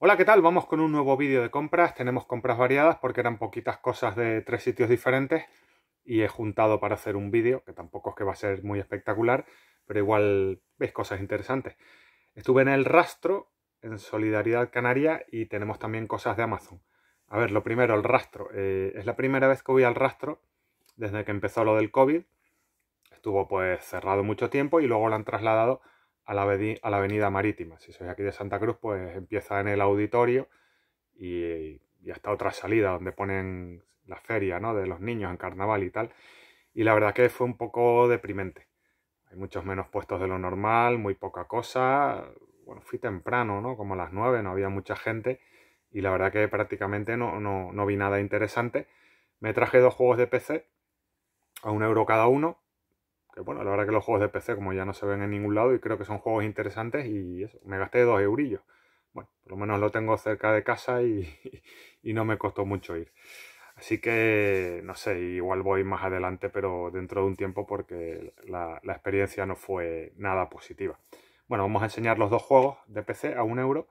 Hola, ¿qué tal? Vamos con un nuevo vídeo de compras. Tenemos compras variadas porque eran poquitas cosas de tres sitios diferentes y he juntado para hacer un vídeo, que tampoco es que va a ser muy espectacular, pero igual ves cosas interesantes. Estuve en El Rastro, en Solidaridad Canaria, y tenemos también cosas de Amazon. A ver, lo primero, El Rastro. Eh, es la primera vez que voy al Rastro desde que empezó lo del COVID. Estuvo pues cerrado mucho tiempo y luego lo han trasladado a la, Avenida Marítima. Si sois aquí de Santa Cruz, pues empieza en el auditorio y, y hasta otra salida donde ponen la feria de los niños en carnaval y tal. Y la verdad que fue un poco deprimente. Hay muchos menos puestos de lo normal, muy poca cosa. Bueno, fui temprano, ¿no? Como a las nueve, no había mucha gente. Y la verdad que prácticamente no, no vi nada interesante. Me traje dos juegos de PC a un euro cada uno bueno, la verdad que los juegos de PC como ya no se ven en ningún lado y creo que son juegos interesantes y eso, me gasté dos eurillos. Bueno, por lo menos lo tengo cerca de casa y, no me costó mucho ir. Así que, no sé, igual voy más adelante, pero dentro de un tiempo porque la, la experiencia no fue nada positiva. Bueno, vamos a enseñar los dos juegos de PC a un euro.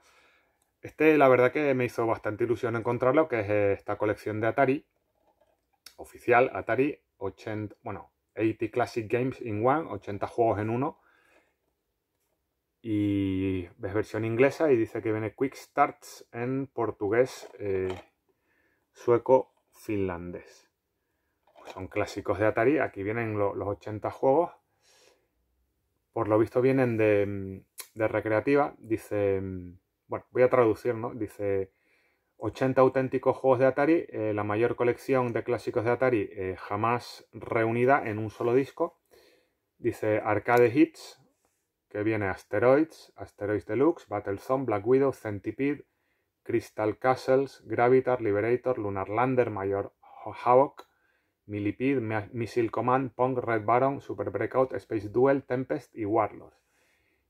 Este, la verdad que me hizo bastante ilusión encontrarlo, que es esta colección de Atari, oficial, Atari 80, bueno, 80 Classic Games in One, 80 juegos en uno. Y ves versión inglesa y dice que viene Quick Starts en portugués, eh, sueco, finlandés. Pues son clásicos de Atari, aquí vienen los 80 juegos. Por lo visto vienen de, de recreativa, dice... Bueno, voy a traducir, ¿no? Dice 80 auténticos juegos de Atari, eh, la mayor colección de clásicos de Atari eh, jamás reunida en un solo disco. Dice Arcade Hits, que viene Asteroids, Asteroids Deluxe, Battlezone, Black Widow, Centipede, Crystal Castles, Gravitar, Liberator, Lunar Lander, Mayor Havoc, Millipede, Missile Command, Pong, Red Baron, Super Breakout, Space Duel, Tempest y Warlord.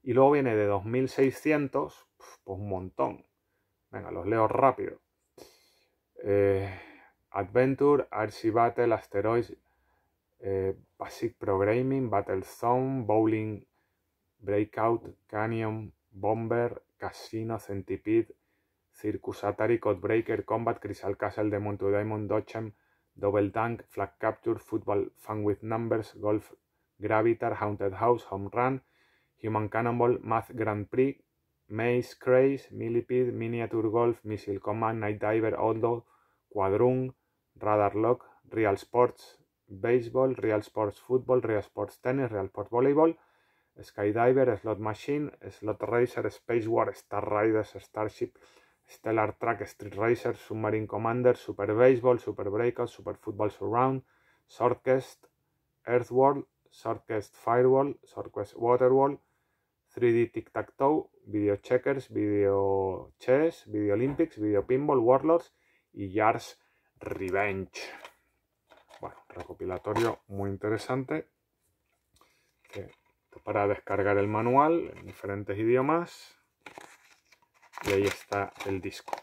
Y luego viene de 2600, pues un montón. Venga, los leo rápido. Eh, Adventure, Archie Battle, Asteroids, eh, Basic Programming, Battle Zone, Bowling, Breakout, Canyon, Bomber, Casino, Centipede, Circus Atari, Codebreaker, Combat, Crystal Castle, Demon to Diamond, Dochem, Double Tank, Flag Capture, Football Fun with Numbers, Golf Gravitar, Haunted House, Home Run, Human Cannonball, Math Grand Prix, Maze, Craze, Millipede, Miniature Golf, Missile Command, Night Diver, dog Quadroon, Radar Lock, Real Sports Baseball, Real Sports Football, Real Sports Tennis, Real Sports Volleyball, Skydiver, Slot Machine, Slot Racer, Space War, Star Riders, Starship, Stellar Track, Street Racer, Submarine Commander, Super Baseball, Super Breakout, Super Football Surround, Earth Earthworld, Swordcast Firewall, Water Waterwall, 3D Tic Tac Toe, Video Checkers, Video Chess, Video Olympics, Video Pinball, Warlords y Yars Revenge. Bueno, recopilatorio muy interesante para descargar el manual en diferentes idiomas. Y ahí está el disco.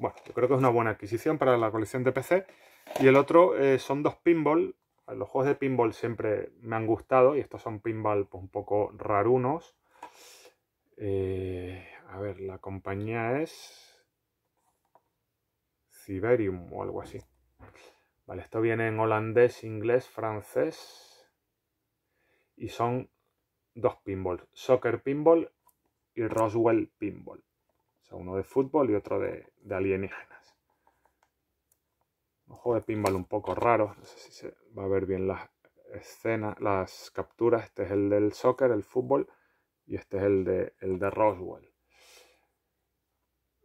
Bueno, yo creo que es una buena adquisición para la colección de PC. Y el otro eh, son dos pinball los juegos de pinball siempre me han gustado y estos son pinball pues, un poco rarunos. Eh, a ver, la compañía es Ciberium o algo así. Vale, esto viene en holandés, inglés, francés y son dos pinballs, Soccer Pinball y Roswell Pinball. O sea, uno de fútbol y otro de, de alienígena un juego de pinball un poco raro. No sé si se va a ver bien las escenas, las capturas. Este es el del soccer, el fútbol. Y este es el de, el de Roswell.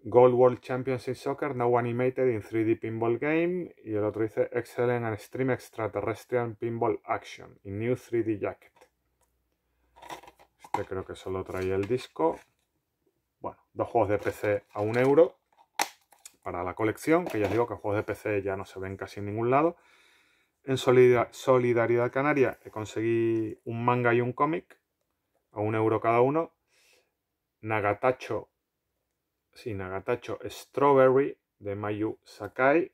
Gold World Champions in Soccer, now animated in 3D pinball game. Y el otro dice Excellent and Stream Extraterrestrial Pinball Action in New 3D Jacket. Este creo que solo traía el disco. Bueno, dos juegos de PC a un euro para la colección, que ya os digo que juegos de PC ya no se ven casi en ningún lado. En Solidaridad Canaria he eh, conseguí un manga y un cómic a un euro cada uno. Nagatacho, Nagatacho Strawberry de Mayu Sakai,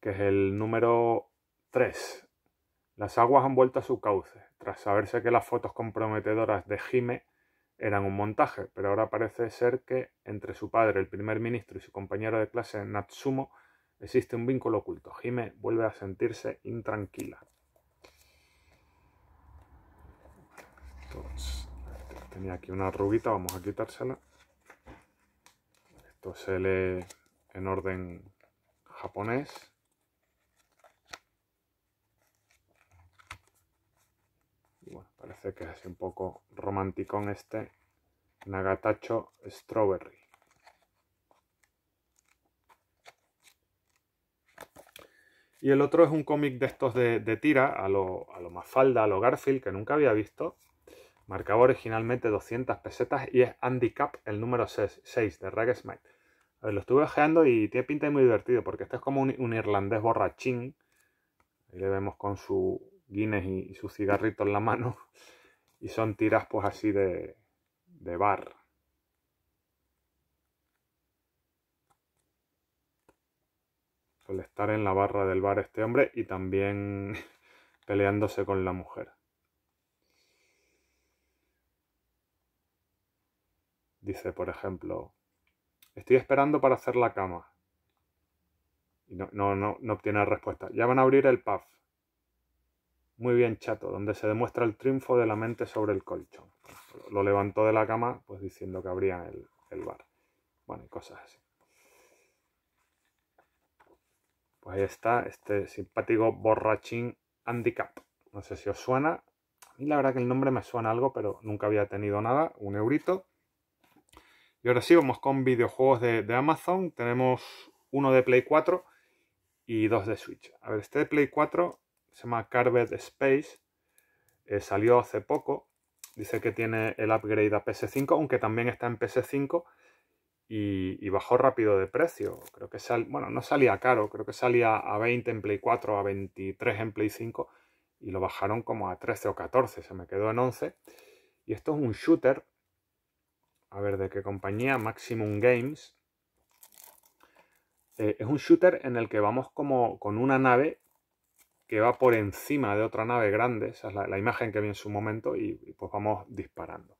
que es el número 3. Las aguas han vuelto a su cauce, tras saberse que las fotos comprometedoras de Jime eran un montaje, pero ahora parece ser que entre su padre, el primer ministro, y su compañero de clase Natsumo existe un vínculo oculto. Jime vuelve a sentirse intranquila. tenía aquí una arruguita, vamos a quitársela. Esto se lee en orden japonés. parece que es un poco en este. Nagatacho Strawberry. Y el otro es un cómic de estos de, tira, a lo, a lo Mafalda, a lo Garfield, que nunca había visto. Marcaba originalmente 200 pesetas y es Handicap, el número 6, de Ragsmite. lo estuve ojeando y tiene pinta muy divertido, porque este es como un, un irlandés borrachín. Ahí le vemos con su Guinness y, su cigarrito en la mano. Y son tiras pues así de, de bar. Al estar en la barra del bar este hombre y también peleándose con la mujer. Dice, por ejemplo, estoy esperando para hacer la cama. Y no, no, no, obtiene respuesta. Ya van a abrir el pub muy bien chato, donde se demuestra el triunfo de la mente sobre el colchón. Lo levantó de la cama pues diciendo que abría el, el bar. Bueno, y cosas así. Pues ahí está este simpático borrachín handicap. No sé si os suena. A mí la verdad que el nombre me suena algo, pero nunca había tenido nada. Un eurito. Y ahora sí, vamos con videojuegos de, de Amazon. Tenemos uno de Play 4 y dos de Switch. A ver, este de Play 4 se llama Carved Space, eh, salió hace poco, dice que tiene el upgrade a PS5, aunque también está en PS5 y, bajó rápido de precio. Creo que bueno, no salía caro, creo que salía a 20 en Play 4, a 23 en Play 5 y lo bajaron como a 13 o 14, se me quedó en 11. Y esto es un shooter, a ver, ¿de qué compañía? Maximum Games. Eh, es un shooter en el que vamos como con una nave que va por encima de otra nave grande, esa es la, imagen que vi en su momento, y, pues vamos disparando.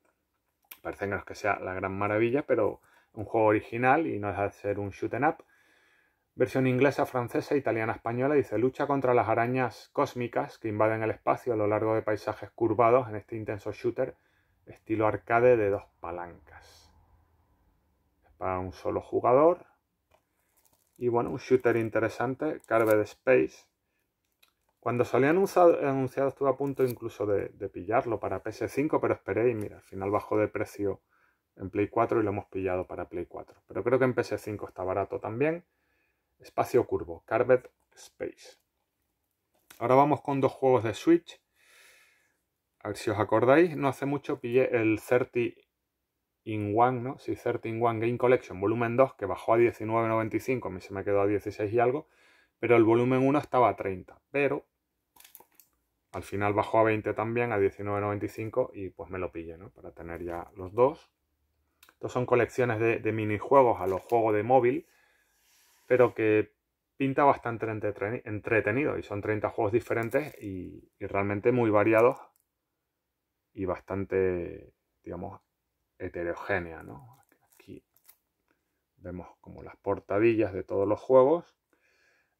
Parece que no es que sea la gran maravilla, pero un juego original y no deja de ser un shoot em up. Versión inglesa, francesa, italiana, española, dice lucha contra las arañas cósmicas que invaden el espacio a lo largo de paisajes curvados en este intenso shooter estilo arcade de dos palancas. para un solo jugador. Y bueno, un shooter interesante, Carved Space, cuando salía anunciado, estuve a punto incluso de, pillarlo para PS5, pero esperéis, mira, al final bajó de precio en Play 4 y lo hemos pillado para Play 4. Pero creo que en PS5 está barato también. Espacio Curvo, Carpet Space. Ahora vamos con dos juegos de Switch. A ver si os acordáis, no hace mucho pillé el 30 in One, ¿no? Sí, 30 in One Game Collection volumen 2, que bajó a 19.95, a mí se me quedó a 16 y algo, pero el volumen 1 estaba a 30. Pero al final bajó a 20 también, a 19.95 y pues me lo pille, ¿no? Para tener ya los dos. Estos son colecciones de, minijuegos a los juegos de móvil, pero que pinta bastante entretenido y son 30 juegos diferentes y, realmente muy variados y bastante, digamos, heterogénea, ¿no? Aquí vemos como las portadillas de todos los juegos.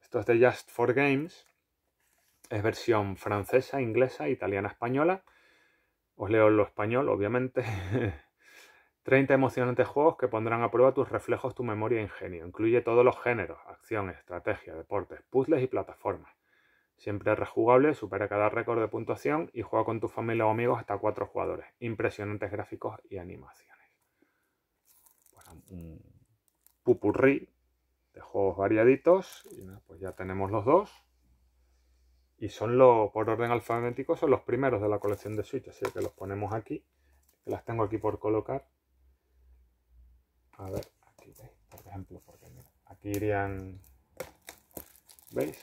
Esto es de Just for Games es versión francesa, inglesa, italiana, española. Os leo en lo español, obviamente. 30 emocionantes juegos que pondrán a prueba tus reflejos, tu memoria e ingenio. Incluye todos los géneros, acción, estrategia, deportes, puzzles y plataformas. Siempre rejugable, supera cada récord de puntuación y juega con tu familia o amigos hasta cuatro jugadores. Impresionantes gráficos y animaciones. Pues un pupurrí de juegos variaditos. pues ya tenemos los dos. Y son los, por orden alfabético, son los primeros de la colección de Switch, así que los ponemos aquí. Las tengo aquí por colocar. A ver, aquí veis, por ejemplo, porque aquí irían, ¿veis?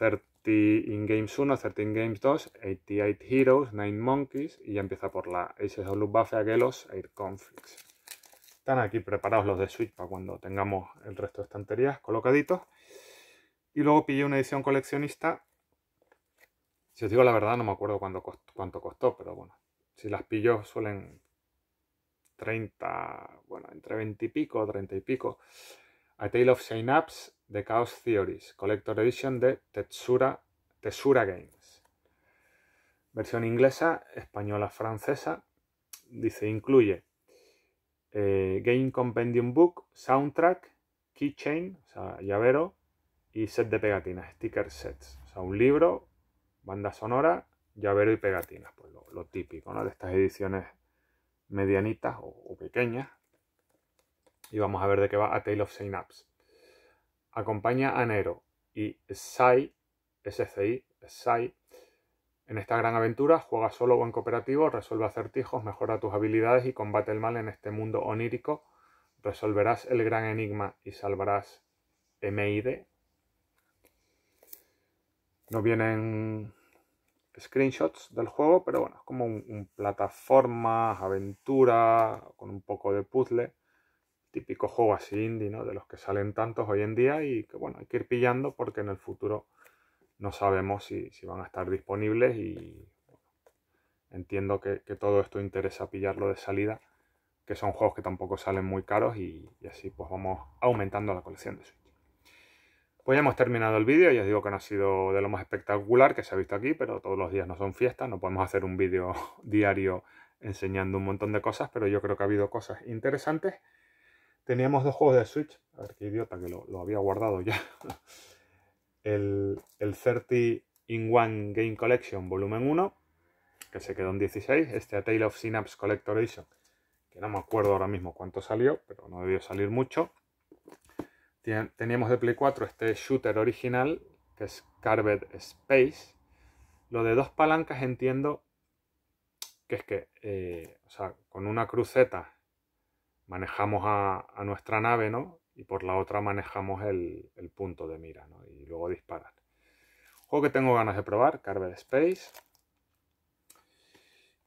30 in Games 1, in Games 2, 88 Heroes, 9 Monkeys y ya empieza por la Aces of Luftwaffe, Agelos, Air Conflicts. Están aquí preparados los de Switch para cuando tengamos el resto de estanterías colocaditos. Y luego pillé una edición coleccionista si os digo la verdad, no me acuerdo cuánto costó, pero bueno, si las pillo suelen 30, bueno, entre 20 y pico, 30 y pico. A Tale of Synapse de Chaos Theories, Collector Edition de Tesura Games. Versión inglesa, española, francesa. Dice, incluye eh, Game Compendium Book, Soundtrack, Keychain, o sea, llavero, y set de pegatinas, sticker sets. O sea, un libro, Banda sonora, llavero y pegatinas, pues lo, típico ¿no? de estas ediciones medianitas o, pequeñas. Y vamos a ver de qué va A Tale of Synapse. Acompaña a Nero y Sai, SCI, Sai, en esta gran aventura, juega solo o en cooperativo, resuelve acertijos, mejora tus habilidades y combate el mal en este mundo onírico. Resolverás el gran enigma y salvarás M.I.D., no vienen screenshots del juego, pero bueno, es como un, plataforma, aventura, con un poco de puzzle. Típico juego así indie, ¿no? De los que salen tantos hoy en día y que bueno, hay que ir pillando porque en el futuro no sabemos si, van a estar disponibles y entiendo que, todo esto interesa pillarlo de salida, que son juegos que tampoco salen muy caros y, así pues vamos aumentando la colección de Switch. Pues ya hemos terminado el vídeo, ya os digo que no ha sido de lo más espectacular que se ha visto aquí, pero todos los días no son fiestas, no podemos hacer un vídeo diario enseñando un montón de cosas, pero yo creo que ha habido cosas interesantes. Teníamos dos juegos de Switch, a ver qué idiota que lo, había guardado ya. El, 30 in One Game Collection Volumen 1, que se quedó en 16, este A Tale of Synapse Collector Edition, que no me acuerdo ahora mismo cuánto salió, pero no debió salir mucho teníamos de Play 4 este shooter original, que es Carved Space. Lo de dos palancas entiendo que es que, eh, o sea, con una cruceta manejamos a, nuestra nave, ¿no? Y por la otra manejamos el, punto de mira, Y luego disparar. Juego que tengo ganas de probar, Carved Space.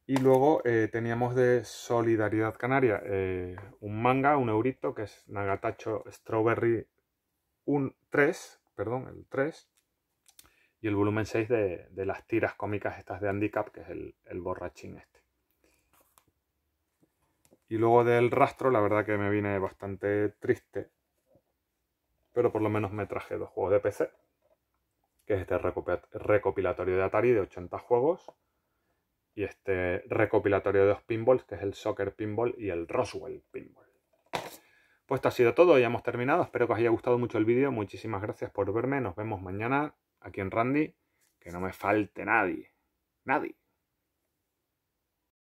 Y luego eh, teníamos de Solidaridad Canaria eh, un manga, un eurito, que es Nagatacho Strawberry 3, perdón, el 3. Y el volumen 6 de, las tiras cómicas estas de Handicap, que es el, el, borrachín este. Y luego del rastro, la verdad que me vine bastante triste. Pero por lo menos me traje dos juegos de PC. Que es este recopilatorio de Atari de 80 juegos y este recopilatorio de dos pinballs, que es el Soccer Pinball y el Roswell Pinball. Pues esto ha sido todo, ya hemos terminado. Espero que os haya gustado mucho el vídeo. Muchísimas gracias por verme. Nos vemos mañana aquí en Randy. Que no me falte nadie. Nadie.